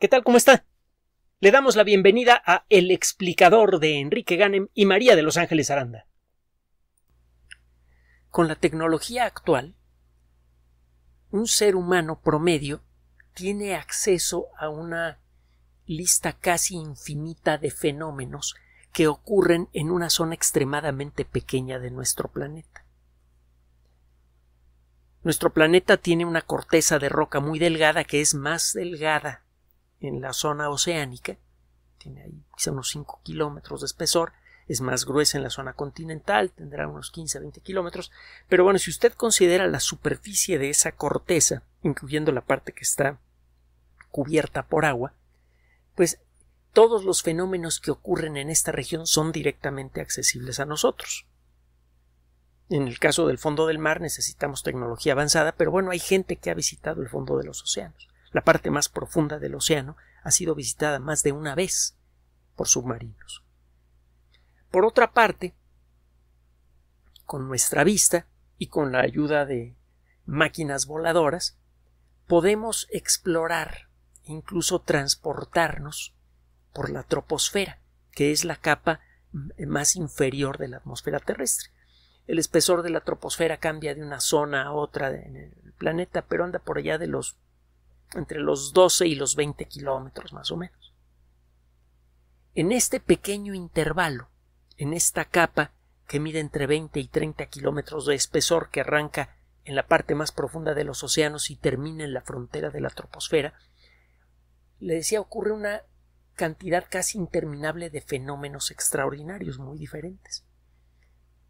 ¿Qué tal? ¿Cómo está? Le damos la bienvenida a El explicador de Enrique Ganem y María de Los Ángeles Aranda. Con la tecnología actual, un ser humano promedio tiene acceso a una lista casi infinita de fenómenos que ocurren en una zona extremadamente pequeña de nuestro planeta. Nuestro planeta tiene una corteza de roca muy delgada que es más delgada en la zona oceánica, tiene ahí quizá unos 5 kilómetros de espesor, es más gruesa en la zona continental, tendrá unos 15 a 20 kilómetros, pero bueno, si usted considera la superficie de esa corteza, incluyendo la parte que está cubierta por agua, pues todos los fenómenos que ocurren en esta región son directamente accesibles a nosotros. En el caso del fondo del mar necesitamos tecnología avanzada, pero bueno, hay gente que ha visitado el fondo de los océanos. La parte más profunda del océano ha sido visitada más de una vez por submarinos. Por otra parte, con nuestra vista y con la ayuda de máquinas voladoras, podemos explorar, incluso transportarnos por la troposfera, que es la capa más inferior de la atmósfera terrestre. El espesor de la troposfera cambia de una zona a otra en el planeta, pero anda por allá de los entre los 12 y los 20 kilómetros más o menos. En este pequeño intervalo, en esta capa que mide entre 20 y 30 kilómetros de espesor que arranca en la parte más profunda de los océanos y termina en la frontera de la troposfera, le decía ocurre una cantidad casi interminable de fenómenos extraordinarios muy diferentes.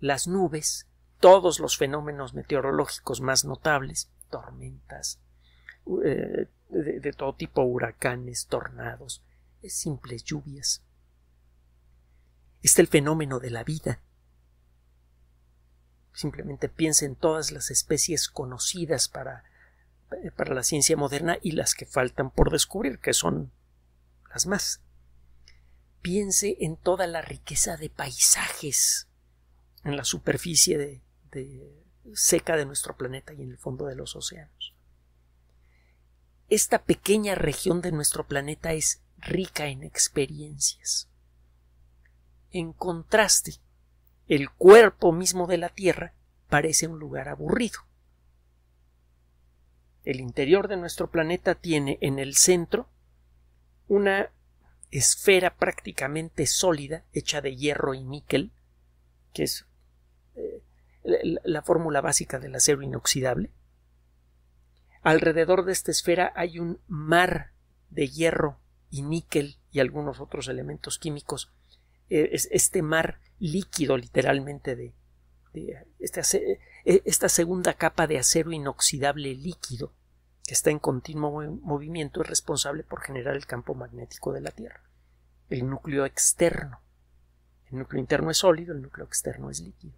Las nubes, todos los fenómenos meteorológicos más notables, tormentas, eh, de, todo tipo, huracanes, tornados, simples lluvias. Está el fenómeno de la vida. Simplemente piense en todas las especies conocidas para, eh, para la ciencia moderna y las que faltan por descubrir, que son las más. Piense en toda la riqueza de paisajes en la superficie de seca de nuestro planeta y en el fondo de los océanos esta pequeña región de nuestro planeta es rica en experiencias. En contraste, el cuerpo mismo de la Tierra parece un lugar aburrido. El interior de nuestro planeta tiene en el centro una esfera prácticamente sólida hecha de hierro y níquel, que es eh, la fórmula básica del acero inoxidable, Alrededor de esta esfera hay un mar de hierro y níquel y algunos otros elementos químicos. Eh, este mar líquido literalmente de, esta, eh, esta segunda capa de acero inoxidable líquido que está en continuo movimiento es responsable por generar el campo magnético de la Tierra. El núcleo externo. El núcleo interno es sólido, el núcleo externo es líquido.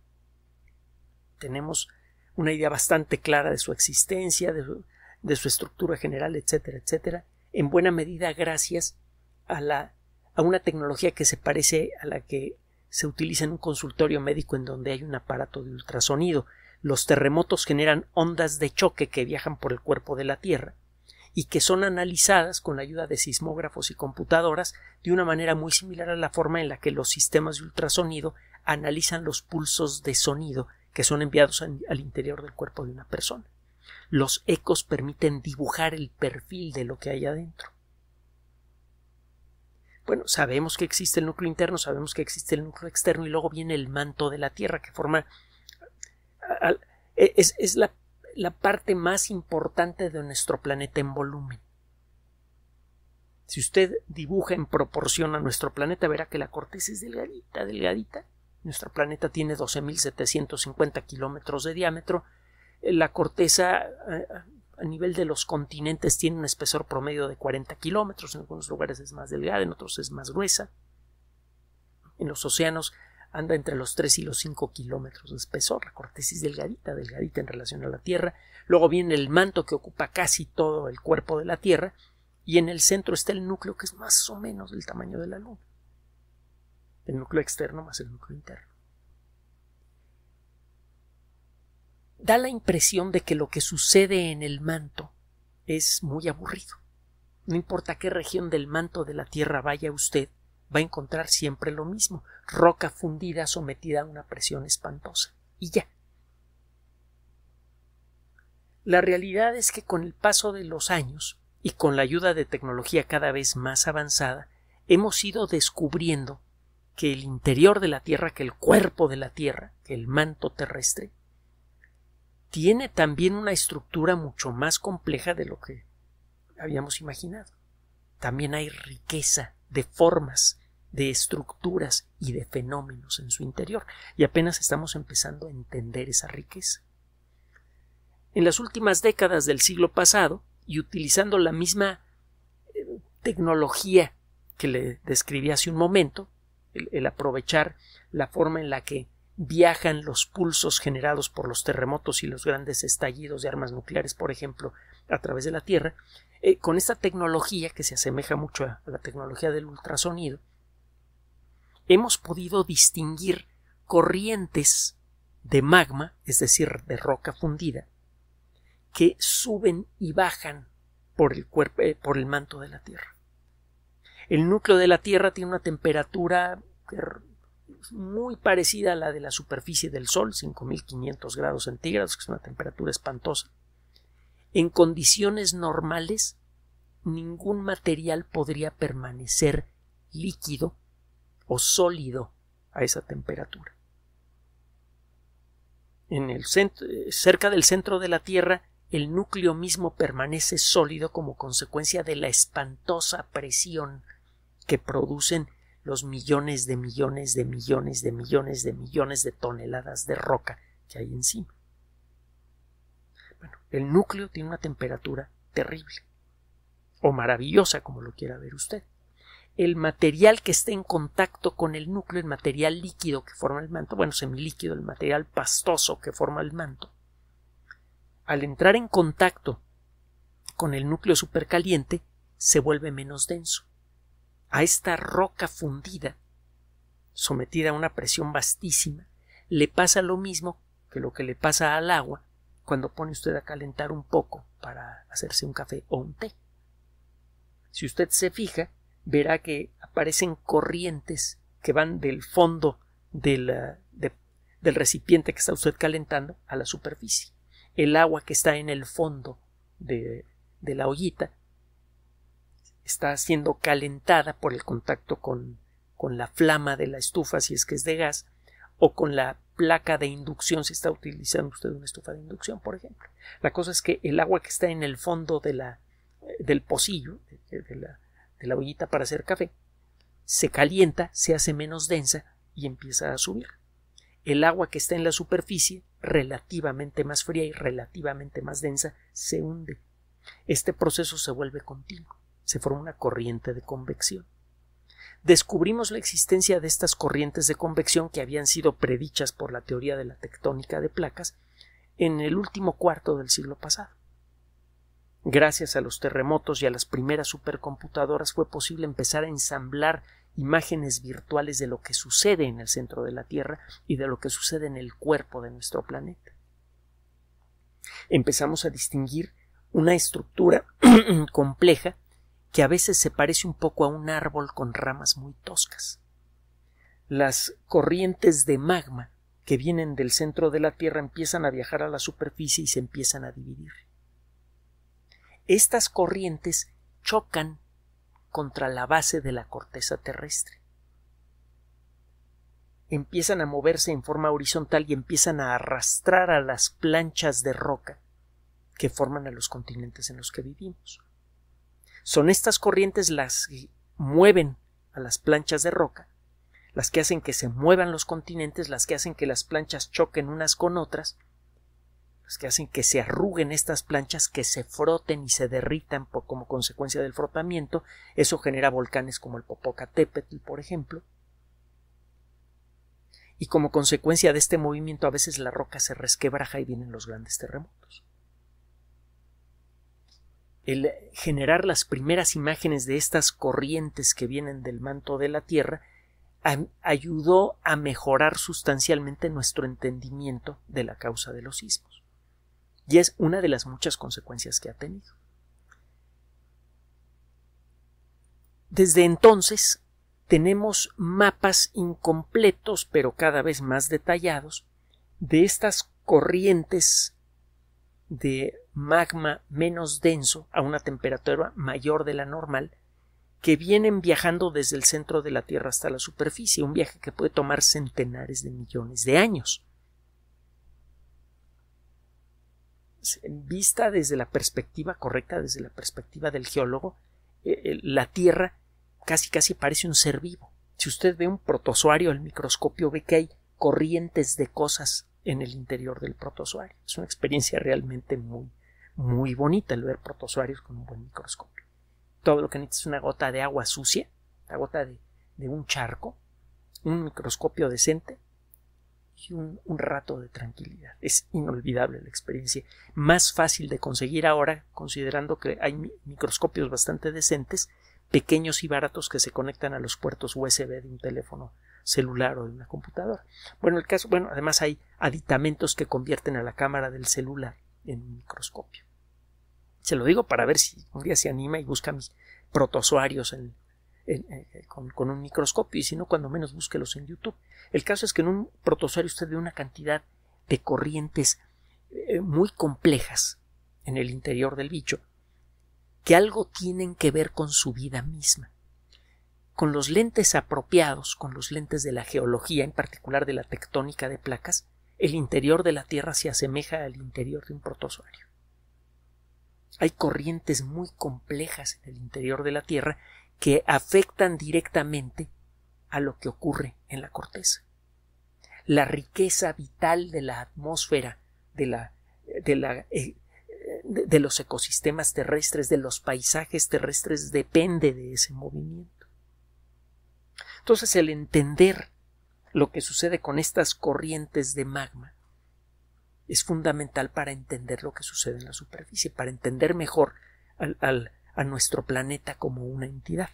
Tenemos una idea bastante clara de su existencia, de su, de su estructura general, etcétera, etcétera, en buena medida gracias a, la, a una tecnología que se parece a la que se utiliza en un consultorio médico en donde hay un aparato de ultrasonido. Los terremotos generan ondas de choque que viajan por el cuerpo de la Tierra y que son analizadas con la ayuda de sismógrafos y computadoras de una manera muy similar a la forma en la que los sistemas de ultrasonido analizan los pulsos de sonido que son enviados al interior del cuerpo de una persona. Los ecos permiten dibujar el perfil de lo que hay adentro. Bueno, sabemos que existe el núcleo interno, sabemos que existe el núcleo externo y luego viene el manto de la Tierra que forma... E, es, la, la parte más importante de nuestro planeta en volumen. Si usted dibuja en proporción a nuestro planeta, verá que la corteza es delgadita, delgadita. Nuestro planeta tiene 12.750 kilómetros de diámetro la corteza eh, a nivel de los continentes tiene un espesor promedio de 40 kilómetros, en algunos lugares es más delgada, en otros es más gruesa. En los océanos anda entre los 3 y los 5 kilómetros de espesor, la corteza es delgadita, delgadita en relación a la Tierra. Luego viene el manto que ocupa casi todo el cuerpo de la Tierra y en el centro está el núcleo que es más o menos del tamaño de la Luna. El núcleo externo más el núcleo interno. da la impresión de que lo que sucede en el manto es muy aburrido. No importa qué región del manto de la Tierra vaya usted, va a encontrar siempre lo mismo, roca fundida sometida a una presión espantosa. Y ya. La realidad es que con el paso de los años y con la ayuda de tecnología cada vez más avanzada, hemos ido descubriendo que el interior de la Tierra, que el cuerpo de la Tierra, que el manto terrestre, tiene también una estructura mucho más compleja de lo que habíamos imaginado. También hay riqueza de formas, de estructuras y de fenómenos en su interior, y apenas estamos empezando a entender esa riqueza. En las últimas décadas del siglo pasado, y utilizando la misma eh, tecnología que le describí hace un momento, el aprovechar la forma en la que viajan los pulsos generados por los terremotos y los grandes estallidos de armas nucleares, por ejemplo, a través de la Tierra, eh, con esta tecnología que se asemeja mucho a, la tecnología del ultrasonido, hemos podido distinguir corrientes de magma, es decir, de roca fundida, que suben y bajan por el, cuerpo, eh, por el manto de la Tierra. El núcleo de la Tierra tiene una temperatura eh, muy parecida a la de la superficie del Sol, 5.500 grados centígrados, que es una temperatura espantosa. En condiciones normales, ningún material podría permanecer líquido o sólido a esa temperatura. En el cerca del centro de la Tierra, el núcleo mismo permanece sólido como consecuencia de la espantosa presión que producen los millones de millones de millones de millones de millones de toneladas de roca que hay encima. Bueno, el núcleo tiene una temperatura terrible o maravillosa, como lo quiera ver usted. El material que está en contacto con el núcleo, el material líquido que forma el manto, bueno, semilíquido, el material pastoso que forma el manto, al entrar en contacto con el núcleo supercaliente, se vuelve menos denso a esta roca fundida, sometida a una presión vastísima, le pasa lo mismo que lo que le pasa al agua cuando pone usted a calentar un poco para hacerse un café o un té. Si usted se fija, verá que aparecen corrientes que van del fondo del, eh, del recipiente que está usted calentando a la superficie. El agua que está en el fondo de, de la ollita está siendo calentada por el contacto con, la flama de la estufa, si es que es de gas, o con la placa de inducción, si está utilizando usted una estufa de inducción, por ejemplo. La cosa es que el agua que está en el fondo de la, eh, del pocillo, de, la, de la ollita para hacer café, se calienta, se hace menos densa y empieza a subir. El agua que está en la superficie, relativamente más fría y relativamente más densa, se hunde. Este proceso se vuelve continuo se forma una corriente de convección. Descubrimos la existencia de estas corrientes de convección que habían sido predichas por la teoría de la tectónica de placas en el último cuarto del siglo pasado. Gracias a los terremotos y a las primeras supercomputadoras fue posible empezar a ensamblar imágenes virtuales de lo que sucede en el centro de la Tierra y de lo que sucede en el cuerpo de nuestro planeta. Empezamos a distinguir una estructura compleja que a veces se parece un poco a un árbol con ramas muy toscas. Las corrientes de magma que vienen del centro de la Tierra empiezan a viajar a la superficie y se empiezan a dividir. Estas corrientes chocan contra la base de la corteza terrestre. Empiezan a moverse en forma horizontal y empiezan a arrastrar a las planchas de roca que forman a los continentes en los que vivimos. Son estas corrientes las que mueven a las planchas de roca, las que hacen que se muevan los continentes, las que hacen que las planchas choquen unas con otras, las que hacen que se arruguen estas planchas, que se froten y se derritan como consecuencia del frotamiento. Eso genera volcanes como el Popocatépetl, por ejemplo. Y como consecuencia de este movimiento a veces la roca se resquebraja y vienen los grandes terremotos el generar las primeras imágenes de estas corrientes que vienen del manto de la Tierra, ayudó a mejorar sustancialmente nuestro entendimiento de la causa de los sismos. Y es una de las muchas consecuencias que ha tenido. Desde entonces tenemos mapas incompletos, pero cada vez más detallados, de estas corrientes de magma menos denso a una temperatura mayor de la normal que vienen viajando desde el centro de la Tierra hasta la superficie, un viaje que puede tomar centenares de millones de años. Vista desde la perspectiva correcta, desde la perspectiva del geólogo, eh, eh, la Tierra casi casi parece un ser vivo. Si usted ve un protozoario al microscopio, ve que hay corrientes de cosas en el interior del protozoario. Es una experiencia realmente muy, muy bonita el ver protozoarios con un buen microscopio. Todo lo que necesitas es una gota de agua sucia, la gota de, un charco, un microscopio decente y un, un, rato de tranquilidad. Es inolvidable la experiencia. Más fácil de conseguir ahora, considerando que hay microscopios bastante decentes, pequeños y baratos que se conectan a los puertos USB de un teléfono celular o de una computadora. Bueno, el caso, bueno, además hay aditamentos que convierten a la cámara del celular en un microscopio. Se lo digo para ver si un día se anima y busca mis protozoarios eh, eh, con, un microscopio y si no, cuando menos búsquelos en YouTube. El caso es que en un protozoario usted ve una cantidad de corrientes eh, muy complejas en el interior del bicho que algo tienen que ver con su vida misma. Con los lentes apropiados, con los lentes de la geología, en particular de la tectónica de placas, el interior de la Tierra se asemeja al interior de un protozoario. Hay corrientes muy complejas en el interior de la Tierra que afectan directamente a lo que ocurre en la corteza. La riqueza vital de la atmósfera, de, eh, los ecosistemas terrestres, de los paisajes terrestres, depende de ese movimiento. Entonces, el entender lo que sucede con estas corrientes de magma es fundamental para entender lo que sucede en la superficie, para entender mejor al, a nuestro planeta como una entidad.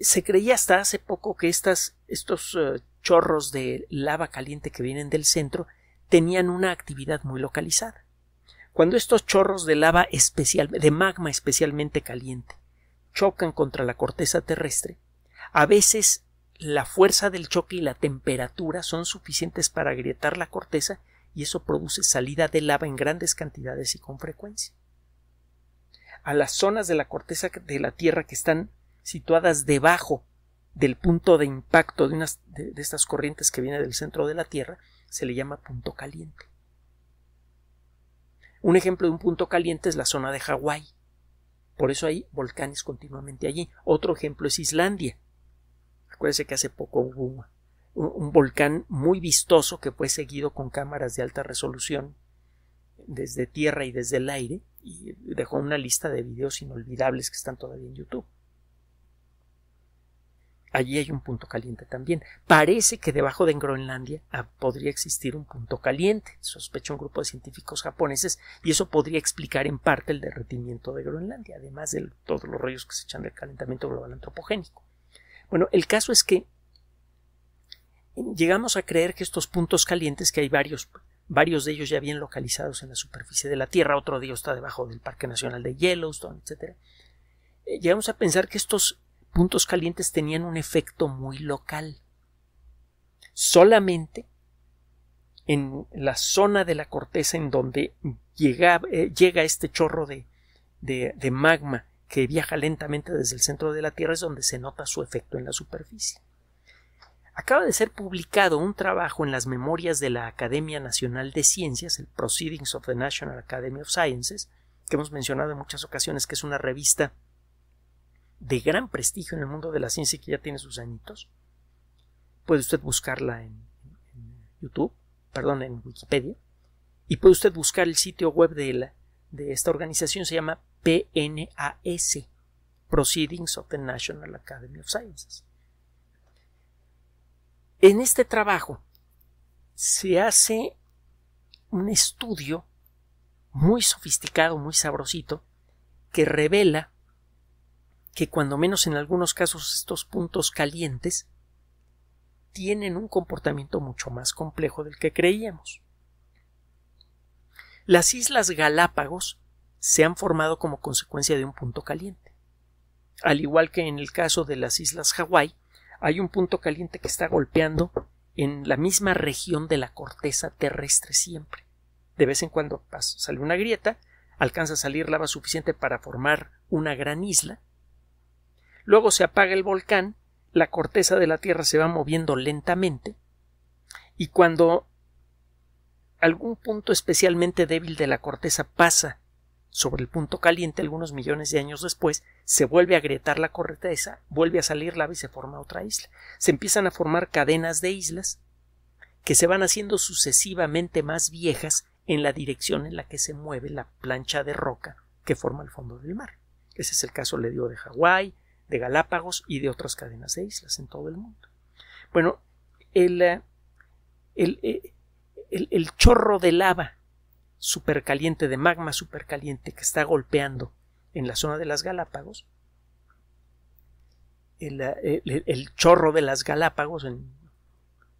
Se creía hasta hace poco que estas, estos eh, chorros de lava caliente que vienen del centro tenían una actividad muy localizada. Cuando estos chorros de lava especial, de magma especialmente caliente, chocan contra la corteza terrestre, a veces la fuerza del choque y la temperatura son suficientes para agrietar la corteza y eso produce salida de lava en grandes cantidades y con frecuencia. A las zonas de la corteza de la Tierra que están situadas debajo del punto de impacto de, unas, de, estas corrientes que viene del centro de la Tierra se le llama punto caliente. Un ejemplo de un punto caliente es la zona de Hawái. Por eso hay volcanes continuamente allí. Otro ejemplo es Islandia. Acuérdese que hace poco hubo un, volcán muy vistoso que fue seguido con cámaras de alta resolución desde tierra y desde el aire y dejó una lista de videos inolvidables que están todavía en YouTube. Allí hay un punto caliente también. Parece que debajo de Groenlandia ah, podría existir un punto caliente, sospecha un grupo de científicos japoneses, y eso podría explicar en parte el derretimiento de Groenlandia, además de todos los rollos que se echan del calentamiento global antropogénico. Bueno, el caso es que llegamos a creer que estos puntos calientes, que hay varios, varios de ellos ya bien localizados en la superficie de la Tierra, otro de ellos está debajo del Parque Nacional de Yellowstone, etc. Eh, llegamos a pensar que estos puntos calientes tenían un efecto muy local. Solamente en la zona de la corteza en donde eh, llega, este chorro de magma que viaja lentamente desde el centro de la Tierra es donde se nota su efecto en la superficie. Acaba de ser publicado un trabajo en las memorias de la Academia Nacional de Ciencias, el Proceedings of the National Academy of Sciences, que hemos mencionado en muchas ocasiones, que es una revista de gran prestigio en el mundo de la ciencia y que ya tiene sus añitos. Puede usted buscarla en, en YouTube, perdón, en Wikipedia, y puede usted buscar el sitio web de la, de esta organización se llama PNAS, Proceedings of the National Academy of Sciences. En este trabajo se hace un estudio muy sofisticado, muy sabrosito, que revela que cuando menos en algunos casos estos puntos calientes tienen un comportamiento mucho más complejo del que creíamos. Las Islas Galápagos se han formado como consecuencia de un punto caliente. Al igual que en el caso de las Islas Hawái, hay un punto caliente que está golpeando en la misma región de la corteza terrestre siempre. De vez en cuando sale una grieta, alcanza a salir lava suficiente para formar una gran isla. Luego se apaga el volcán, la corteza de la Tierra se va moviendo lentamente, y cuando algún punto especialmente débil de la corteza pasa sobre el punto caliente algunos millones de años después, se vuelve a agrietar la corteza, vuelve a salir lava y se forma otra isla. Se empiezan a formar cadenas de islas que se van haciendo sucesivamente más viejas en la dirección en la que se mueve la plancha de roca que forma el fondo del mar. Ese es el caso, le dio de Hawái, de Galápagos y de otras cadenas de islas en todo el mundo. Bueno, el eh, eh, el, chorro de lava supercaliente, de magma supercaliente que está golpeando en la zona de las Galápagos, el, eh, chorro de las Galápagos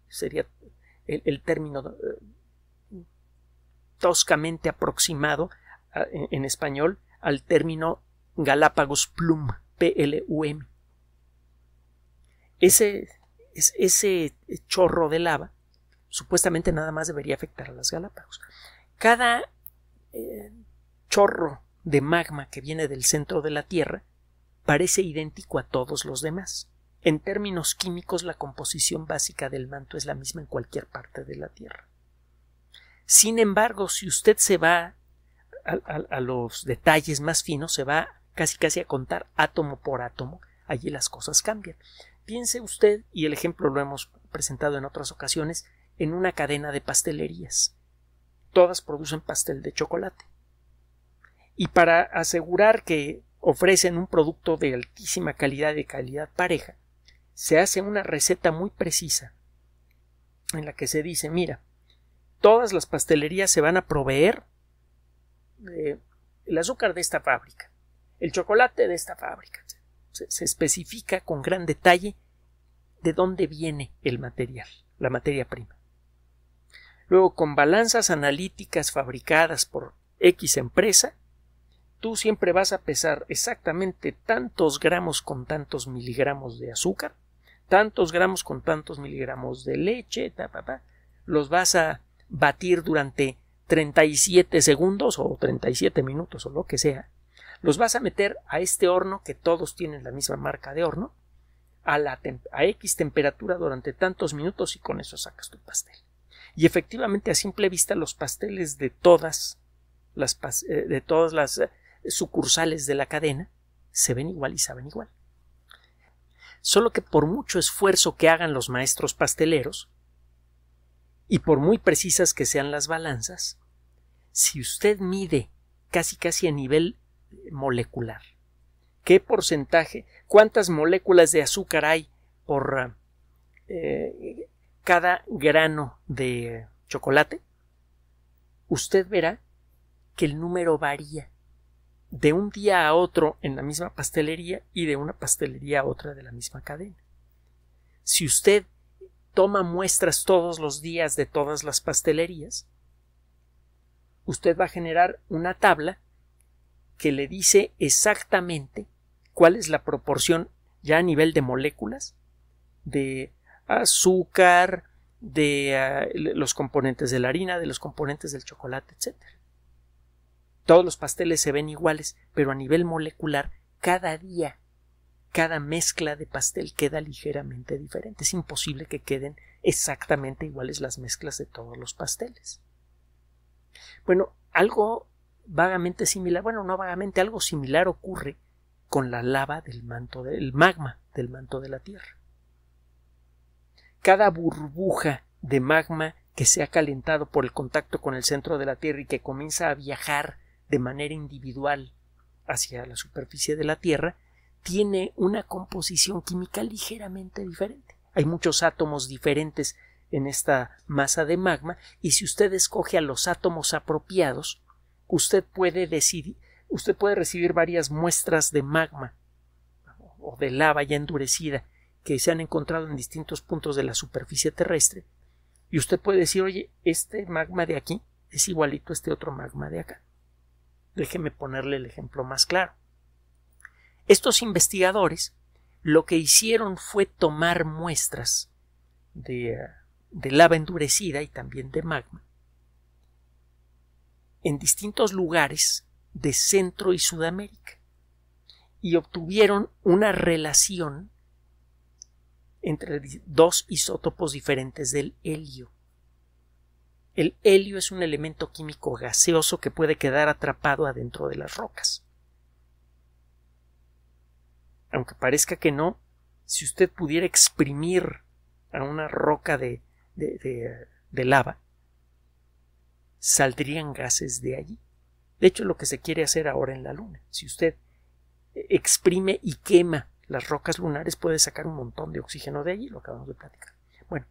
sería el, término eh, toscamente aproximado en, español al término Galápagos Plum, P-L-U-M. Ese, ese chorro de lava supuestamente nada más debería afectar a las Galápagos. Cada eh, chorro de magma que viene del centro de la Tierra parece idéntico a todos los demás. En términos químicos, la composición básica del manto es la misma en cualquier parte de la Tierra. Sin embargo, si usted se va a, a, los detalles más finos, se va casi casi a contar átomo por átomo, allí las cosas cambian. Piense usted, y el ejemplo lo hemos presentado en otras ocasiones, en una cadena de pastelerías. Todas producen pastel de chocolate. Y para asegurar que ofrecen un producto de altísima calidad de calidad pareja, se hace una receta muy precisa en la que se dice, mira, todas las pastelerías se van a proveer el azúcar de esta fábrica, el chocolate de esta fábrica. se especifica con gran detalle de dónde viene el material, la materia prima. Luego, con balanzas analíticas fabricadas por X empresa, tú siempre vas a pesar exactamente tantos gramos con tantos miligramos de azúcar, tantos gramos con tantos miligramos de leche, los vas a batir durante 37 segundos o 37 minutos o lo que sea, los vas a meter a este horno que todos tienen la misma marca de horno, a, la a X temperatura durante tantos minutos y con eso sacas tu pastel. Y efectivamente, a simple vista, los pasteles de todas las, eh, de todas las eh, sucursales de la cadena se ven igual y saben igual. Solo que por mucho esfuerzo que hagan los maestros pasteleros, y por muy precisas que sean las balanzas, si usted mide casi casi a nivel molecular, qué porcentaje, cuántas moléculas de azúcar hay por eh, cada grano de chocolate, usted verá que el número varía de un día a otro en la misma pastelería y de una pastelería a otra de la misma cadena. Si usted toma muestras todos los días de todas las pastelerías, usted va a generar una tabla que le dice exactamente cuál es la proporción ya a nivel de moléculas de azúcar, de ah, los componentes de la harina, de los componentes del chocolate, etc. Todos los pasteles se ven iguales, pero a nivel molecular, cada día, cada mezcla de pastel queda ligeramente diferente. Es imposible que queden exactamente iguales las mezclas de todos los pasteles. Bueno, algo vagamente similar, bueno, no vagamente, algo similar ocurre con la lava del manto del magma del manto de la Tierra cada burbuja de magma que se ha calentado por el contacto con el centro de la Tierra y que comienza a viajar de manera individual hacia la superficie de la Tierra, tiene una composición química ligeramente diferente. Hay muchos átomos diferentes en esta masa de magma y si usted escoge a los átomos apropiados, usted puede decidir, usted puede recibir varias muestras de magma o de lava ya endurecida que se han encontrado en distintos puntos de la superficie terrestre y usted puede decir, oye, este magma de aquí es igualito a este otro magma de acá. Déjeme ponerle el ejemplo más claro. Estos investigadores lo que hicieron fue tomar muestras de, eh, de lava endurecida y también de magma en distintos lugares de Centro y Sudamérica y obtuvieron una relación entre dos isótopos diferentes del helio. El helio es un elemento químico gaseoso que puede quedar atrapado adentro de las rocas. Aunque parezca que no, si usted pudiera exprimir a una roca de, de, lava, saldrían gases de allí. De hecho, lo que se quiere hacer ahora en la Luna, si usted eh, exprime y quema las rocas lunares puede sacar un montón de oxígeno de allí, lo acabamos de platicar. Bueno,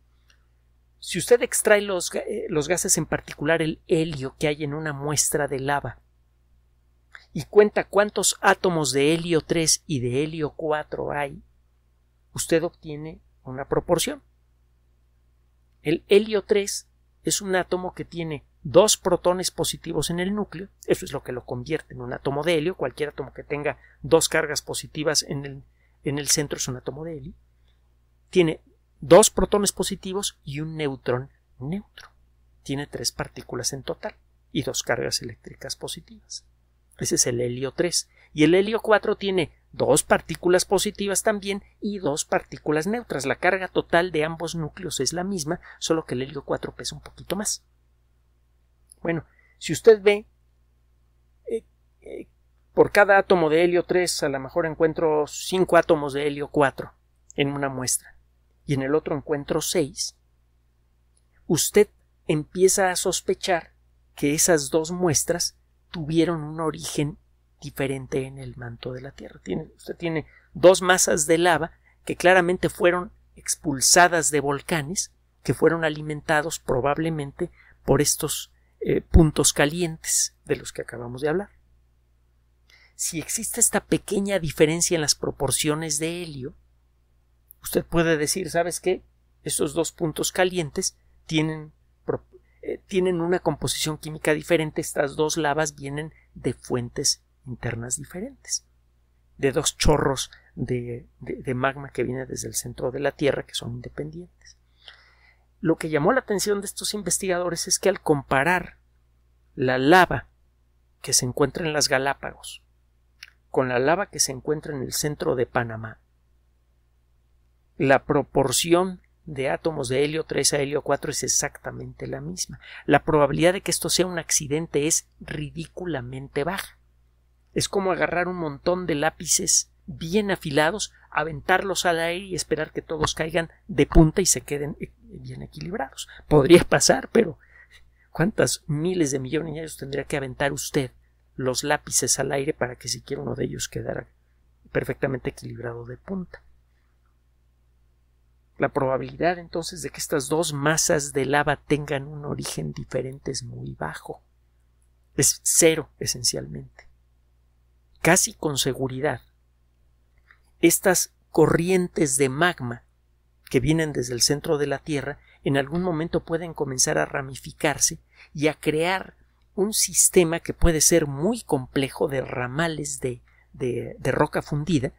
si usted extrae los, eh, los gases, en particular el helio que hay en una muestra de lava, y cuenta cuántos átomos de helio 3 y de helio 4 hay, usted obtiene una proporción. El helio 3 es un átomo que tiene dos protones positivos en el núcleo, eso es lo que lo convierte en un átomo de helio, cualquier átomo que tenga dos cargas positivas en el en el centro es un átomo de helio, tiene dos protones positivos y un neutrón neutro. Tiene tres partículas en total y dos cargas eléctricas positivas. Ese es el helio 3. Y el helio 4 tiene dos partículas positivas también y dos partículas neutras. La carga total de ambos núcleos es la misma, solo que el helio 4 pesa un poquito más. Bueno, si usted ve eh, eh, por cada átomo de helio 3 a lo mejor encuentro 5 átomos de helio 4 en una muestra y en el otro encuentro 6, usted empieza a sospechar que esas dos muestras tuvieron un origen diferente en el manto de la Tierra. usted tiene dos masas de lava que claramente fueron expulsadas de volcanes que fueron alimentados probablemente por estos eh, puntos calientes de los que acabamos de hablar si existe esta pequeña diferencia en las proporciones de helio, usted puede decir, ¿sabes qué? Estos dos puntos calientes tienen, eh, tienen una composición química diferente, estas dos lavas vienen de fuentes internas diferentes, de dos chorros de, magma que vienen desde el centro de la Tierra que son independientes. Lo que llamó la atención de estos investigadores es que al comparar la lava que se encuentra en las Galápagos con la lava que se encuentra en el centro de Panamá. La proporción de átomos de helio 3 a helio 4 es exactamente la misma. La probabilidad de que esto sea un accidente es ridículamente baja. Es como agarrar un montón de lápices bien afilados, aventarlos al aire y esperar que todos caigan de punta y se queden eh, bien equilibrados. Podría pasar, pero ¿cuántas miles de millones de años tendría que aventar usted los lápices al aire para que siquiera uno de ellos quedara perfectamente equilibrado de punta. La probabilidad entonces de que estas dos masas de lava tengan un origen diferente es muy bajo. Es cero esencialmente. Casi con seguridad, estas corrientes de magma que vienen desde el centro de la Tierra en algún momento pueden comenzar a ramificarse y a crear un sistema que puede ser muy complejo de ramales de, de, roca fundida,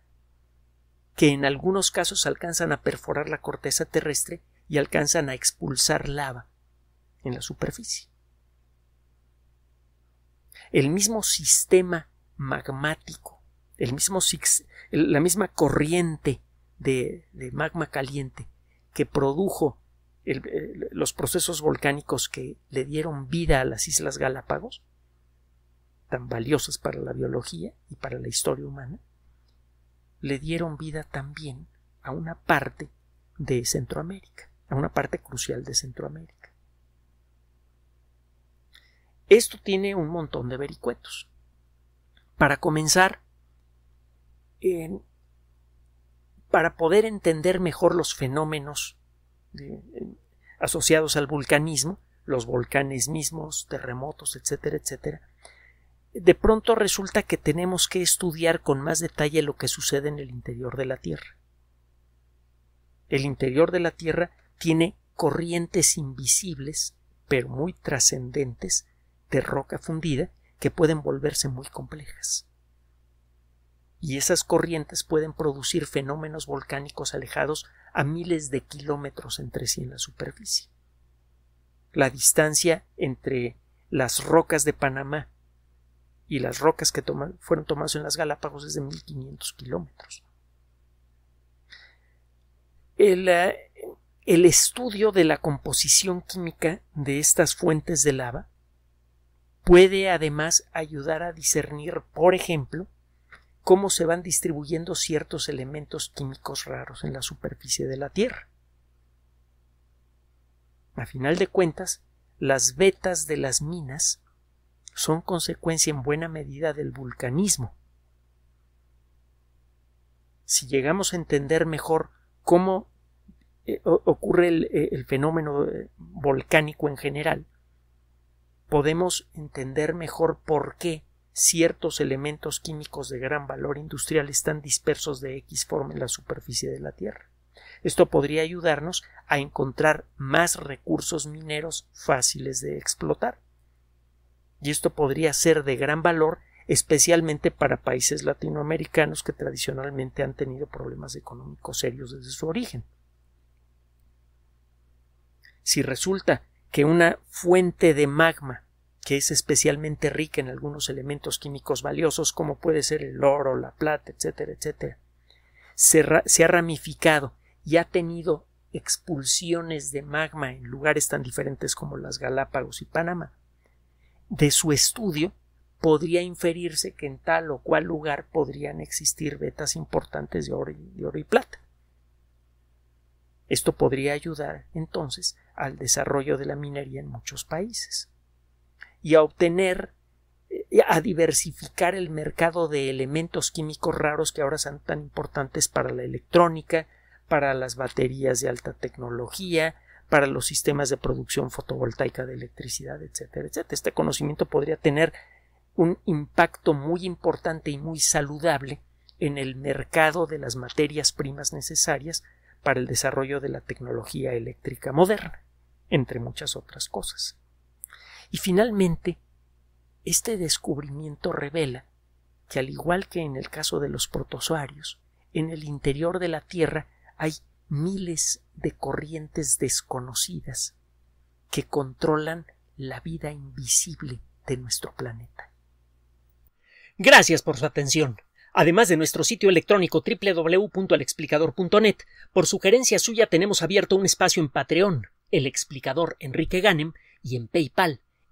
que en algunos casos alcanzan a perforar la corteza terrestre y alcanzan a expulsar lava en la superficie. El mismo sistema magmático, el mismo, la misma corriente de, de magma caliente que produjo eh, los procesos volcánicos que le dieron vida a las Islas Galápagos, tan valiosas para la biología y para la historia humana, le dieron vida también a una parte de Centroamérica, a una parte crucial de Centroamérica. Esto tiene un montón de vericuetos. Para comenzar, para poder entender mejor los fenómenos asociados al vulcanismo, los volcanes mismos, terremotos, etcétera, etcétera, de pronto resulta que tenemos que estudiar con más detalle lo que sucede en el interior de la Tierra. El interior de la Tierra tiene corrientes invisibles, pero muy trascendentes, de roca fundida, que pueden volverse muy complejas y esas corrientes pueden producir fenómenos volcánicos alejados a miles de kilómetros entre sí en la superficie. La distancia entre las rocas de Panamá y las rocas que fueron tomadas en las Galápagos es de 1500 kilómetros. Eh, el estudio de la composición química de estas fuentes de lava puede además ayudar a discernir, por ejemplo, cómo se van distribuyendo ciertos elementos químicos raros en la superficie de la Tierra. A final de cuentas, las vetas de las minas son consecuencia en buena medida del vulcanismo. Si llegamos a entender mejor cómo eh, ocurre el eh, fenómeno eh, volcánico en general, podemos entender mejor por qué ciertos elementos químicos de gran valor industrial están dispersos de X forma en la superficie de la Tierra. Esto podría ayudarnos a encontrar más recursos mineros fáciles de explotar. Y esto podría ser de gran valor especialmente para países latinoamericanos que tradicionalmente han tenido problemas económicos serios desde su origen. Si resulta que una fuente de magma que es especialmente rica en algunos elementos químicos valiosos como puede ser el oro, la plata, etcétera, etcétera, se, ha ramificado y ha tenido expulsiones de magma en lugares tan diferentes como las Galápagos y Panamá. De su estudio podría inferirse que en tal o cual lugar podrían existir vetas importantes de oro y plata. Esto podría ayudar entonces al desarrollo de la minería en muchos países y a obtener, eh, a diversificar el mercado de elementos químicos raros que ahora son tan importantes para la electrónica, para las baterías de alta tecnología, para los sistemas de producción fotovoltaica de electricidad, etcétera, etcétera. Este conocimiento podría tener un impacto muy importante y muy saludable en el mercado de las materias primas necesarias para el desarrollo de la tecnología eléctrica moderna, entre muchas otras cosas. Y finalmente, este descubrimiento revela que al igual que en el caso de los protozoarios, en el interior de la Tierra hay miles de corrientes desconocidas que controlan la vida invisible de nuestro planeta. Gracias por su atención. Además de nuestro sitio electrónico www.alexplicador.net, por sugerencia suya tenemos abierto un espacio en Patreon, el explicador Enrique Ganem, y en PayPal,